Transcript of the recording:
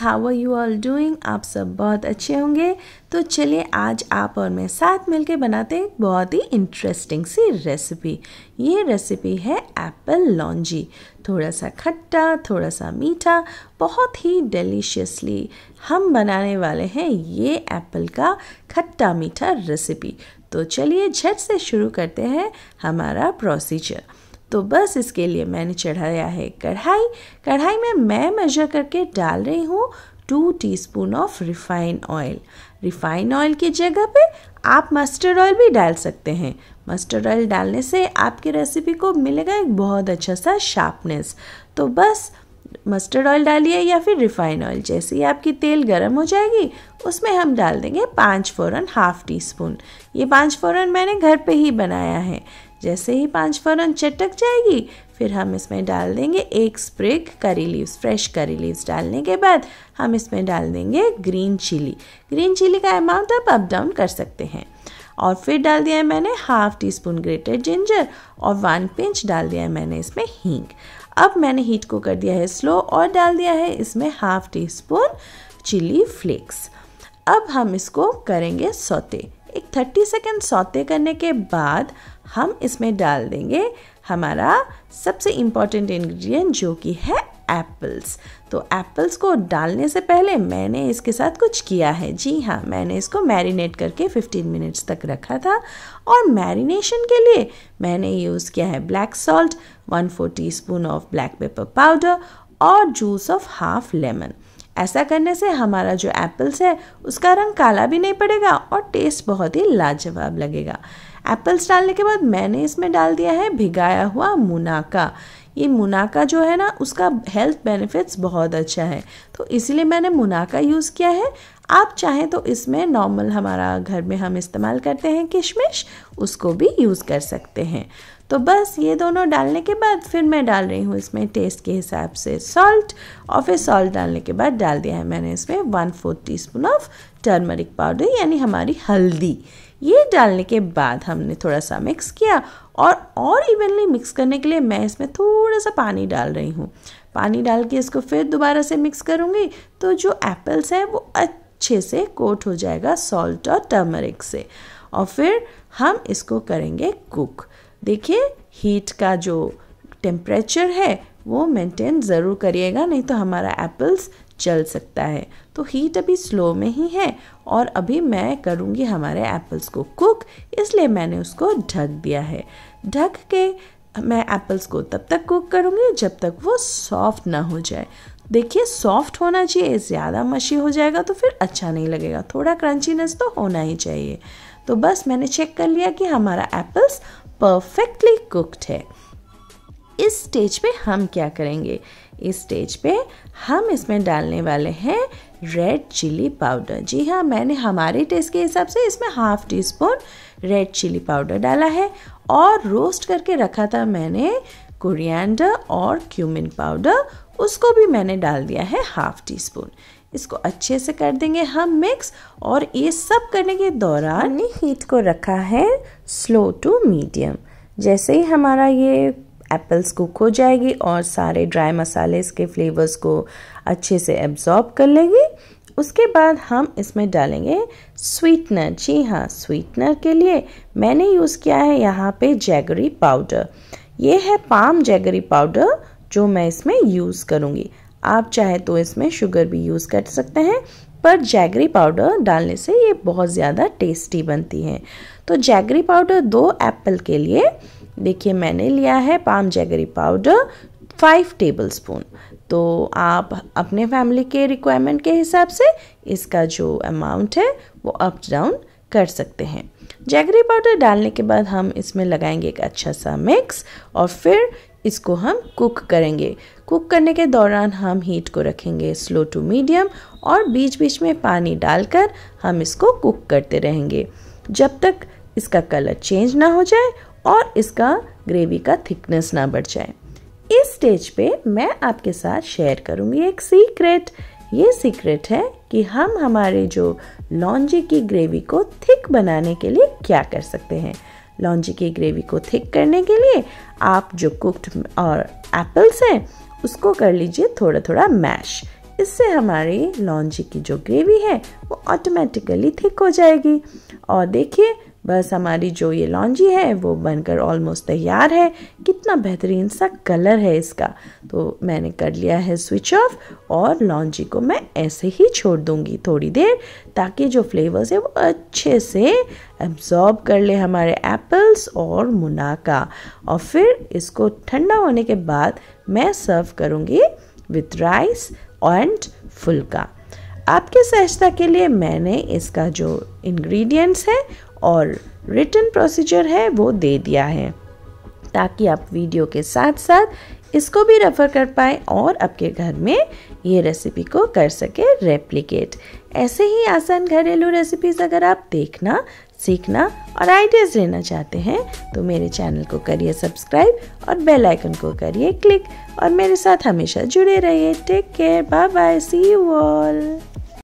how are you all doing आप सब बहुत अच्छे होंगे तो चलिए आज आप और मैं साथ मिलकर बनाते हैं बहुत ही इंटरेस्टिंग सी रेसिपी ये रेसिपी है एप्पल लॉन्जी थोड़ा सा खट्टा थोड़ा सा मीठा बहुत ही डिलीशियसली हम बनाने वाले हैं ये एप्पल का खट्टा मीठा रेसिपी तो चलिए झट से शुरू करते हैं हमारा प्रोसीजर तो बस इसके लिए मैंने चढ़ाया है कढ़ाई कढ़ाई में मैं मेजर करके डाल रही हूँ two teaspoon of refine oil refine oil की जगह पे आप मस्टर्ड ऑयल भी डाल सकते हैं मस्टर्ड ऑयल डालने से आपकी रेसिपी को मिलेगा एक बहुत अच्छा सा शार्पनेस तो बस मस्टर्ड ऑयल डालिए या फिर रिफाइन ऑयल जैसे ही आपकी तेल गर्म हो जाएगी उसमें हम डाल देंगे पाँच फ़ौरन हाफ टी स्पून ये पाँच फ़ौरन मैंने घर पे ही बनाया है जैसे ही पाँच फोरन चटक जाएगी फिर हम इसमें डाल देंगे एक sprig curry leaves fresh curry leaves डालने के बाद हम इसमें डाल देंगे ग्रीन चिली ग्रीन चिली का अमाउंट आप अप डाउन कर सकते हैं और फिर डाल दिया है मैंने half teaspoon grated ginger और वन पिंच डाल दिया है मैंने इसमें हींग अब मैंने हीट को कर दिया है स्लो और डाल दिया है इसमें half teaspoon chilli flakes अब हम इसको करेंगे सोते एक 30 सेकेंड सौते करने के बाद हम इसमें डाल देंगे हमारा सबसे इम्पॉर्टेंट इंग्रेडिएंट जो कि है एप्पल्स तो एप्पल्स को डालने से पहले मैंने इसके साथ कुछ किया है जी हाँ मैंने इसको मैरिनेट करके 15 मिनट्स तक रखा था और मैरिनेशन के लिए मैंने यूज़ किया है black salt one four teaspoon of black pepper powder और जूस ऑफ हाफ लेमन ऐसा करने से हमारा जो एप्पल्स है उसका रंग काला भी नहीं पड़ेगा और टेस्ट बहुत ही लाजवाब लगेगा एप्पल्स डालने के बाद मैंने इसमें डाल दिया है भिगाया हुआ मुनाका ये मुनाका जो है ना उसका हेल्थ बेनिफिट्स बहुत अच्छा है तो इसलिए मैंने मुनाका यूज़ किया है आप चाहें तो इसमें नॉर्मल हमारा घर में हम इस्तेमाल करते हैं किशमिश उसको भी यूज़ कर सकते हैं तो बस ये दोनों डालने के बाद फिर मैं डाल रही हूँ इसमें टेस्ट के हिसाब से सॉल्ट और फिर सॉल्ट डालने के बाद डाल दिया है मैंने इसमें one fourth teaspoon of turmeric powder यानी हमारी हल्दी ये डालने के बाद हमने थोड़ा सा मिक्स किया और और इवनली मिक्स करने के लिए मैं इसमें थोड़ा सा पानी डाल रही हूँ पानी डाल के इसको फिर दोबारा से मिक्स करूँगी तो जो एप्पल्स हैं वो अच्छे से कोट हो जाएगा सॉल्ट और टर्मरिक से और फिर हम इसको करेंगे कुक देखिए हीट का जो टेम्परेचर है वो मेंटेन ज़रूर करिएगा नहीं तो हमारा एप्पल्स जल सकता है तो हीट अभी स्लो में ही है और अभी मैं करूँगी हमारे एप्पल्स को कुक इसलिए मैंने उसको ढक दिया है ढक के मैं एप्पल्स को तब तक कुक करूँगी जब तक वो सॉफ्ट ना हो जाए देखिए सॉफ्ट होना चाहिए ज़्यादा मशी हो जाएगा तो फिर अच्छा नहीं लगेगा थोड़ा क्रंचीनेस तो होना ही चाहिए तो बस मैंने चेक कर लिया कि हमारा एप्पल्स परफेक्टली कुक्ड है इस स्टेज पे हम क्या करेंगे इस स्टेज पे हम इसमें डालने वाले हैं रेड चिली पाउडर जी हाँ मैंने हमारे टेस्ट के हिसाब से इसमें half teaspoon red chilli powder डाला है और रोस्ट करके रखा था मैंने कुरियंडर और क्यूमिन पाउडर उसको भी मैंने डाल दिया है हाफ टी स्पून इसको अच्छे से कर देंगे हम मिक्स और ये सब करने के दौरान ने हीट को रखा है स्लो टू मीडियम जैसे ही हमारा ये एप्पल्स कुक हो जाएगी और सारे ड्राई मसाले इसके फ्लेवर्स को अच्छे से एब्जॉर्ब कर लेंगे उसके बाद हम इसमें डालेंगे स्वीटनर जी हाँ स्वीटनर के लिए मैंने यूज़ किया है यहाँ पे जैगरी पाउडर ये है पाम जैगरी पाउडर जो मैं इसमें यूज़ करूँगी आप चाहे तो इसमें शुगर भी यूज़ कर सकते हैं पर जैगरी पाउडर डालने से ये बहुत ज़्यादा टेस्टी बनती है तो जैगरी पाउडर दो एप्पल के लिए देखिए मैंने लिया है palm jaggery powder five tablespoon तो आप अपने फैमिली के रिक्वायरमेंट के हिसाब से इसका जो अमाउंट है वो अप डाउन कर सकते हैं जैगरी पाउडर डालने के बाद हम इसमें लगाएंगे एक अच्छा सा मिक्स और फिर इसको हम कुक करेंगे कुक करने के दौरान हम हीट को रखेंगे स्लो टू मीडियम और बीच बीच में पानी डालकर हम इसको कुक करते रहेंगे जब तक इसका कलर चेंज ना हो जाए और इसका ग्रेवी का थिकनेस ना बढ़ जाए इस स्टेज पे मैं आपके साथ शेयर करूँगी एक सीक्रेट ये सीक्रेट है कि हम हमारे जो लॉन्जी की ग्रेवी को थिक बनाने के लिए क्या कर सकते हैं लॉन्जी की ग्रेवी को थिक करने के लिए आप जो कुक्ड और एप्पल्स हैं उसको कर लीजिए थोड़ा थोड़ा मैश इससे हमारी लॉन्जी की जो ग्रेवी है वो ऑटोमेटिकली थिक हो जाएगी और देखिए बस हमारी जो ये लॉन्जी है वो बनकर ऑलमोस्ट तैयार है कितना बेहतरीन सा कलर है इसका तो मैंने कर लिया है स्विच ऑफ और लॉन्जी को मैं ऐसे ही छोड़ दूँगी थोड़ी देर ताकि जो फ्लेवर्स है वो अच्छे से एब्जॉर्ब कर ले हमारे एप्पल्स और मुनाका और फिर इसको ठंडा होने के बाद मैं सर्व करूँगी विथ राइस एंड फुल्का आपके सहजता के लिए मैंने इसका जो इंग्रेडिएंट्स है और रिटर्न प्रोसीजर है वो दे दिया है ताकि आप वीडियो के साथ साथ इसको भी रेफ़र कर पाए और आपके घर में ये रेसिपी को कर सके रेप्लिकेट ऐसे ही आसान घरेलू रेसिपीज़ अगर आप देखना सीखना और आइडियाज़ लेना चाहते हैं तो मेरे चैनल को करिए सब्सक्राइब और बेल आइकन को करिए क्लिक और मेरे साथ हमेशा जुड़े रहिए take care bye bye see you all